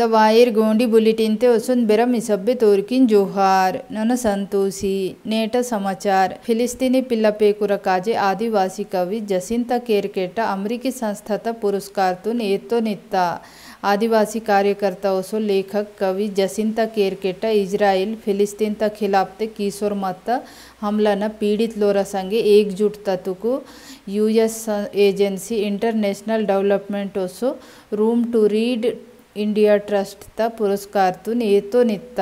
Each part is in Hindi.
ದವಾಯಿರ್ ಗೋಂಡಿ ಬುಲೆಟಿನ್ತೆ ಹೊಸನ್ ಬೆರಂ ಇಸಬ್ಬೆ ತೋರ್ಕಿನ್ जोहार नन ಸಂತೋಷಿ नेट समाचार फिलिस्तीनी पिल्लपेकुर काजे आदिवासी कवि जसिंत केरकेट अमरीकी संस्था पुरस्कार तुन एतो नित्ता आदिवासी कार्यकर्ता ओसो लेखक कवि जसिंत केरकेट इजराइल फिलिस्तीन त खिलाफ ते कीसोर मत हमला न पीड़ित लोरा संगे एकजुट तुकु यूएस एजेंसी इंटरनेशनल डेवलपमेंट ओसो रूम टू रीड ಇಂಡಿಯಾ ಟ್ರಸ್ಟ್ತ ಪುರಸ್ಕಾರ್ತು ಏತೋ ನಿತ್ತ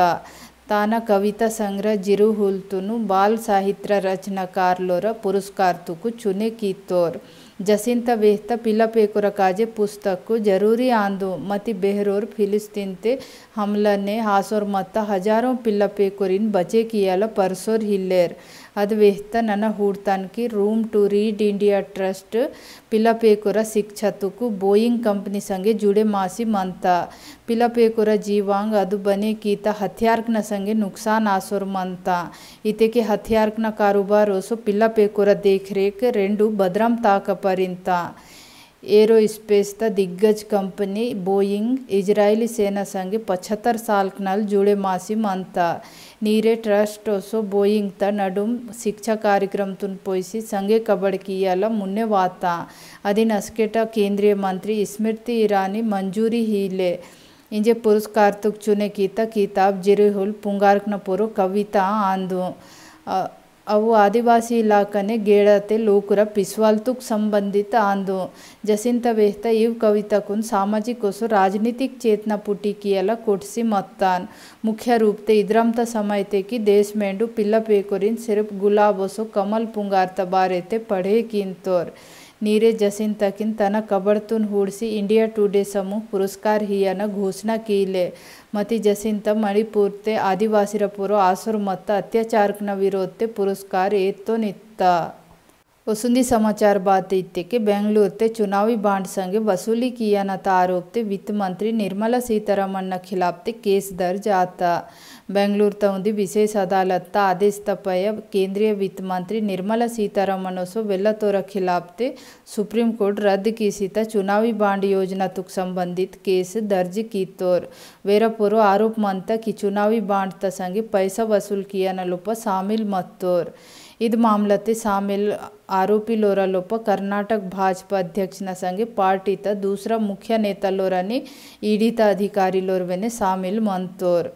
ತಾನ ಕವಿತಾ ಸಂಗ್ರಹ ಜಿರು ಹುಲ್ತುನು ಬಾಲ್ ಸಾಹಿತ್ಯ ರಚನಾಕಾರಲೋರ ಪುರಸ್ಕಾರ್ತುಕು ಚುನೆ ಕೀತೋರ್ ಜಸಿಂತ ಬೆಹ್ತ ಪಿಲಪೇಕು ರಕಾಜೆ ಪುಸ್ತಕ್ಕು ಜರೂರಿ ಆಂದು ಮತಿ ಬೆಹರೋರ್ ಫಿಲಿಸ್ತೀನ್ತೆ ಹಮ್ಲನೆ ಹಾಸೋರ್ ಮತ್ತ ಹಜಾರೋ ಪಿಲ್ಲಪೇಕುರಿನ್ ಬಚೆ ಕಿಯಲ ಪರ್ಸೋರ್ ಹಿಲ್ಲೇರ್ ಅದು ವೆಹ್ತ ನನ್ನ ಹೂಡ್ತಾನ್ಕಿ Room to Read India Trust ಪಿಲಪೇಕುರ ಶಿಕ್ಷತುಕು ಬೋಯಿಂಗ್ ಕಂಪ್ನಿ ಸಂಗೆ ಜುಡೆ ಮಾಸಿ ಮಂತ ಪಿಲಪೇಕುರ ಜೀವಾಂಗ್ ಅದು ಬನೆ ಕೀತ ಹಥ್ಯಾರ್ಕ್ನ ಸಂಗೆ ನುಕ್ಸಾನ್ ಆಸೋರ್ ಮಂತ ಇತೆಕೆ ಹಥ್ಯಾರ್ಕ್ನ ಕಾರುಬಾರ್ ಓಸೋ ಪಿಲಪೇಕುರ ದೇಖ್ರೇಖ್ ರೆಂಡು ಭದ್ರಂ ತಾಕಪ पर्यंत ಏರೋಸ್ಪೇಸ್ದ ದಿಗ್ಗಜ ಕಂಪನಿ ಬೋಯಿಂಗ್ ಇಸ್ರಾಯೇಲಿ ಸೇನಾ ಸಂಘ ಪಚಹತ್ತರ ಸಾಲ್ಕ್ನಲ್ಲಿ ಜುಡೆ ಮಾಸಿಮ್ ಅಂತ ನೀರೆ ಟ್ರಸ್ಟ್ ಒಸೋ ಬೋಯಿಂಗ್ ತ ನಡುಮ್ ಶಿಕ್ಷಾ ಕಾರ್ಯಕ್ರಮ ತುನ್ ಪೋಯಿಸಿ ಸಂಘೆ ಕಬಡ್ಕಿಯಲ್ಲ ಮುನ್ನೆ ವಾತ ಅದಿನ ಅಸ್ಕೆಟ ಕೇಂದ್ರೀಯ ಮಂತ್ರಿ ಸ್ಮೃತಿ ಇರಾನಿ ಮಂಜೂರಿ ಹೀಲೆ ಇಂಜೆ ಪುರಸ್ಕಾರ ತುಕ್ ಚುನೆ ಕೀತ ಕಿತಾಬ್ ಜಿರುಹುಲ್ ಪುಂಗಾರ್ಕ್ನ ಪುರು ಕವಿತಾ ಆಂದು ಅವು ಆದಿವಾಸಿ ಇಲಾಖನೆ ಗೇಡತೆ ಲೋಕುರ ಪಿಸ್ವಾಲ್ತುಕ್ ಸಂಬಂಧಿತ ಆಂದು ಜಸಿಂತ ವೇಹ್ತ ಇವ್ ಕವಿತಕುನ್ ಸಾಮಾಜಿಕೊಸು ರಾಜನೀತಿಕ್ ಚೇತನ ಪುಟಿಕಿಯಲ್ಲ ಕೊಡ್ಸಿ ಮತ್ತಾನ್ ಮುಖ್ಯ ರೂಪತೆ ಇದ್ರಂತ ಸಮಯತೆಕಿ ದೇಶಮೇಂಡು ಪಿಲ್ಲ ಪೇಕೊರಿನ್ ಗುಲಾಬ್ ಗುಲಾಬೊಸು ಕಮಲ್ ಪುಂಗಾರ್ತ ಬಾರೆತೆ ಕಿಂತೋರ್ ನೀರಜ್ ಜಸೀನ್ ತಕಿನ್ ತನ ಕಬಡ್ತುನ್ ಹೂಡಿಸಿ ಇಂಡಿಯಾ ಟುಡೇ ಸಮೂಹ ಪುರಸ್ಕಾರ ಹಿಯನ ಘೋಷಣೆ ಕೀಲೆ ಮತಿ ಜಸೀಂತ ಮಣಿಪುರ್ತೆ ಆದಿವಾಸಿರ ಪುರ ಆಸುರು ಮತ್ತ ಅತ್ಯಾಚಾರಕನ ವಿರೋಧತೆ ಪುರಸ್ಕಾರ ಏತ್ತೋ ನಿತ್ತ वसुंधी समाचार बात इत्य के बेंगलुरु ते चुनावी बांड संगे वसूली किया न आरोप ते वित्त मंत्री निर्मला सीतारमण खिलाफ ते केस दर्ज आता बेंगलुरु तो विशेष अदालत आदेश तपय केंद्रीय वित्त मंत्री निर्मला सीतारमन सो वेल्लतोर खिलाफ सुप्रीम कोर्ट रद्द की सीता चुनावी बांड योजना तुक संबंधित केस दर्ज की तोर वेरपुर आरोप मनता कि चुनावी बांड तसंगे पैसा वसूल किया न लोप शामिल मत इध इस मामले शामिल आरोपी लोरा लोप कर्नाटक भाजपा अध्यक्ष न संगे पार्टी ता दूसरा मुख्य नेता लोरा ने ईडी ता अधिकारी लोरवे ने शामिल मंतोर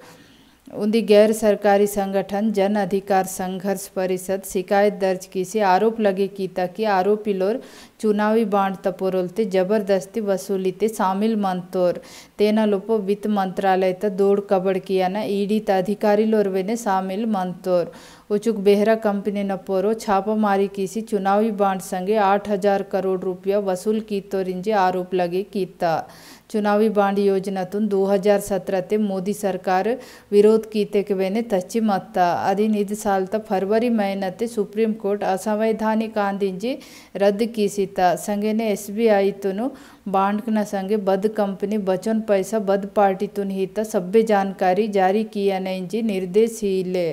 उनकी गैर सरकारी संगठन जन अधिकार संघर्ष परिषद शिकायत दर्ज की से आरोप लगे था कि आरोपी लोग ಚುನಾವಿ ಬಾಂಡ್ ತಪೋರೊಲ್ತೆ ಜಬರ್ದಸ್ತಿ ವಸೂಲಿತೆ शामिल ಮಂತೋರ್ तेना लोपो वित्त मंत्रालय त दौड़ कबड़ किया ना ईडी त अधिकारी लोरवे शामिल मंतोर उचुक बेहरा कंपनी न पोरो छापामारी किसी चुनावी बांड संगे आठ हजार करोड़ रुपया वसूल की तो रिंजे आरोप लगे कीता चुनावी बांड योजनातून दो हजार सत्रह ते मोदी सरकार विरोध कीते के बेने तच्ची मत्ता अधीन इध साल त फरवरी महीना ते सुप्रीम कोर्ट असंवैधानिक आंदीजे रद्द की ਕੀਤਾ ਸੰਗੇ ਨੇ ਐਸਬੀਆਈ ਤੁਨੂ ਬਾਂਡ ਕਨਾ ਸੰਗੇ ਬਦ ਕੰਪਨੀ ਬਚਨ ਪੈਸਾ ਬਦ ਪਾਰਟੀ ਤੁਨ ਹੀਤਾ ਸਭੇ ਜਾਣਕਾਰੀ ਜਾਰੀ ਕੀਆ ਨੇ ਇੰਜੀ ਨਿਰਦੇਸ਼ੀਲੇ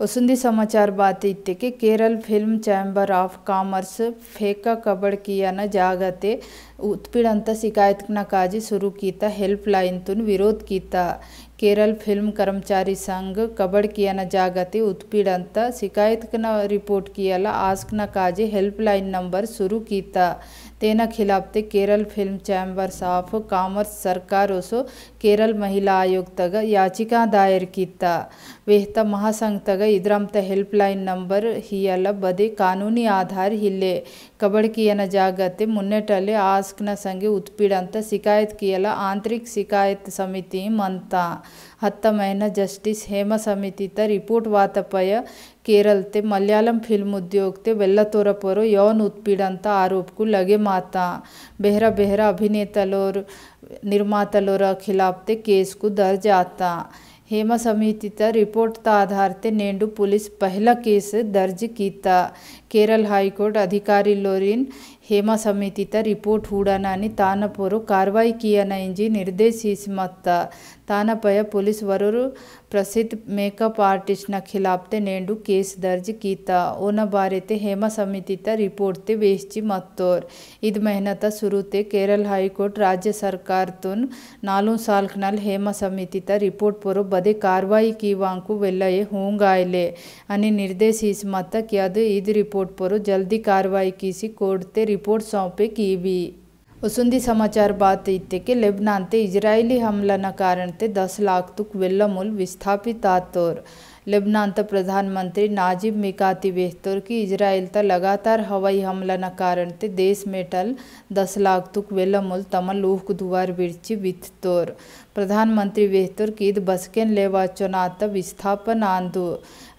ਉਸੰਦੀ ਸਮਾਚਾਰ ਬਾਤ ਇੱਤੇ ਕਿ Kerala film chamber of commerce ਫੇਕਾ ਕਬੜ ਕੀਆ ਨਾ ਜਾਗਤੇ ਉਤਪੀੜਨ ਸ਼ਿਕਾਇਤ ਕਨਾ ਕਾਜੀ ਸ਼ੁਰੂ ਕੀਤਾ ਹੈਲਪਲਾਈਨ ਤੋਂ ਵਿਰੋਧ ਕੀਤਾ ಕೇರಳ फिल्म कर्मचारी संघ ಕಬಡ್ಕಿಯನ ಜಾಗತಿ ಉತ್ಪೀಡಂತ ಶಿಕಾಯತ್ನ ರಿಪೋರ್ಟ್ ಕಿಯಲ ಆಸ್ಕ್ನ ಕಾಜಿ ಹೆಲ್ಪ್ ಲೈನ್ ನಂಬರ್ ಶುರು ಕೀತಾ તેના ખિલાબ તે કેરલ ફિલ્મ ચેમ્બર સાફ કામર સરકાર ઓસો કેરલ મહિલા આયોગતગયાચિકા દાયર કીતા વેહતા મહાસંગતગય ઇદ્રામત હેલ્પલાઇન નંબર હિયલા બદી કાનૂની આધાર હિલે કબડકી એના જાગત મુનેટલે આસ્કના સંગે ઉતપીડંત સિકાયત કીયલા આંતરિક સિકાયત સમિતિ મંત હતમયના જસ્ટિસ હેમા સમિતિત રિપોર્ટ વાતપય ಕೇರಳತೆ ಮಲಯಾಳಂ ಫಿಲ್ಮ್ ಉದ್ಯೋಗತೆ ವೆಲ್ಲ ತೋರಪೋರು ಯೌನ್ ಉತ್ಪೀಡಂತ ಆರೋಪಕ್ಕೂ ಲಗೆ ಮಾತಾ बेहरा बेहरा ಅಭಿನೇತಲೋರ್ ನಿರ್ಮಾತಲೋರ ಖಿಲಾಫ್ತೆ ಕೇಸ್ಕು ದರ್ಜ್ ಆತ ಹೇಮ ಸಮಿತಿತ ರಿಪೋರ್ಟ್ आता हेमा ಪೊಲೀಸ್ ಪಹಲ ಕೇಸ್ ದರ್ಜ್ आधार ಕೇರಳ ಹೈಕೋರ್ಟ್ ಅಧಿಕಾರಿ ಲೋರಿನ್ ಸಮಿತಿ ಸಮಿತಿತ ರಿಪೋರ್ಟ್ ಹೂಡನಾನಿ ತಾನಪೋರು ಕಾರ್ವಾಯಿ ಕಿಯನ ಇಂಜಿ ನಿರ್ದೇಶಿಸಿ ಮತ್ತ ತಾನಪಯ ಪೊಲೀಸ್ ವರರು प्रसिद्ध ಮೇಕಪ್ ಆರ್ಟಿಸ್ಟ್ನ ಖಿಲಾಫ್ತೆ ನೇಂಡು ಕೇಸ್ ದರ್ಜ್ ಕೀತ ಓನ ಬಾರೆತೆ ಹೇಮ ಸಮಿತಿತ ರಿಪೋರ್ಟ್ತೆ ವೇಶ್ಚಿ ಮತ್ತೋರ್ ಇದು ಮೆಹನತ ಸುರುತೆ ಕೇರಳ ಹೈಕೋರ್ಟ್ ರಾಜ್ಯ ಸರ್ಕಾರ ತುನ್ ನಾಲು ಸಾಲ್ಕ್ನಲ್ ಹೇಮ ಸಮಿತಿತ ರಿಪೋರ್ಟ್ ಪೊರು ಬದೆ ಕಾರ್ವಾಯಿ ಕೀವಾಂಕು ವೆಲ್ಲಯೆ ಹೂಂಗಾಯ್ಲೆ ಅನಿ ನಿರ್ದೇಶಿಸ್ ಮತ್ತ ಕ್ಯಾದು ಇದು ರಿಪೋರ್ಟ್ ಪೊರು ಜಲ್ದಿ ಕಾರ್ವಾಯಿ ಕೀಸಿ ಕೋರ್ಟ್ತೆ ರಿಪೋರ್ಟ್ ಸೌಂಪೆ ಕೀವಿ ವಸುಂಧಿ ಸಮಾಚಾರ ಬಾತ್ ಇತ್ತಕ್ಕೆ ಲೆಬ್ನಾಂತೆ ಇಜ್ರಾಯಿಲಿ ಹಮ್ಲನ ಕಾರಣತೆ ದಸ್ ಲಾಖ್ ತುಕ್ ವೆಲ್ಲ ಮುಲ್ ವಿಸ್ಥಾಪಿತಾತೋರ್ ಲೆಬ್ನಾಂತ प्रधानमंत्री नाजिब मिकाती बेहतर की इजराइल त लगातार हवाई हमलाना कारण ते देश मेटल दस लाख तुक वेला मुल तमल ऊहक दुवार बिरची बिततोर प्रधानमंत्री बेहतर की बसकेन लेवा चुनात विस्थापन आंदू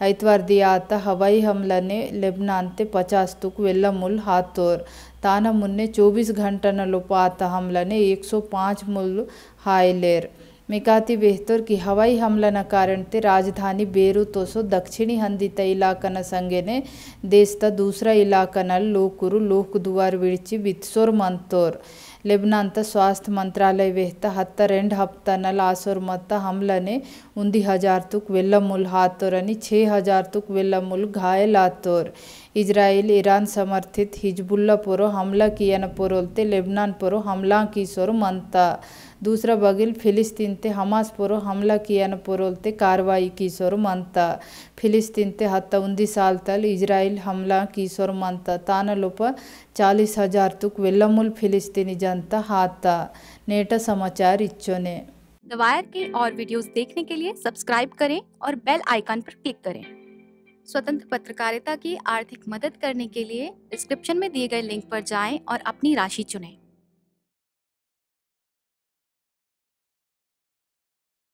ऐतवार दियात हवाई हमला ने लेबनान ते पचास तुक वेला मुल हाथोर ताना मुन्ने चौबीस घंटा न लोपात हमला ने एक सौ पाँच मुल लेर ಮಿಕಾತಿ ಬೆಹ್ತೋರ್ಕಿ ಹವಾಯಿ ಹಮ್ಲನ ಕಾರಣತೆ ರಾಜಧಾನಿ ಬೇರೂತೋಸೋ ದಕ್ಷಿಣಿ ಹಂದಿತ ಇಲಾಖನ ಸಂಗೆನೆ ದೇಶದ ದೂಸರಾ ಇಲಾಖನಲ್ಲಿ ಲೋಕುರು ಲೋಕ್ ದುವಾರ್ ವಿಳಿಚಿ ಬಿತ್ಸೋರ್ ಮಂತೋರ್ ಲೆಬ್ನಾಂತ स्वास्थ्य मंत्रालय वेहता हत्ता रेंड हफ्ता नल आसोर मत्ता हमला ने उन्दी हज़ार तुक वेल्ला मुल हाथोर अनि छः हज़ार तुक वेल्ला मुल घायल आतोर इजराइल ईरान समर्थित हिजबुल्ला पोरो हमला किया पोरोलते लेबनान पोरो हमला की सोर मनता दूसरा बगिल फिलिस्तीन ते हमास पुरो हमला न पुरोलते कार्रवाई सोर मानता फिलिस्तीन ते हत्ता उन्दी साल तल इजराइल हमला की सोर मानता ताना लोप चालीस हजार तुक वेल्लमुल फिलिस्तीनी जनता हाथा नेटा समाचार इच्छोने द वायर के और वीडियोस देखने के लिए सब्सक्राइब करें और बेल आइकन पर क्लिक करें स्वतंत्र पत्रकारिता की आर्थिक मदद करने के लिए डिस्क्रिप्शन में दिए गए लिंक पर जाएं और अपनी राशि चुनें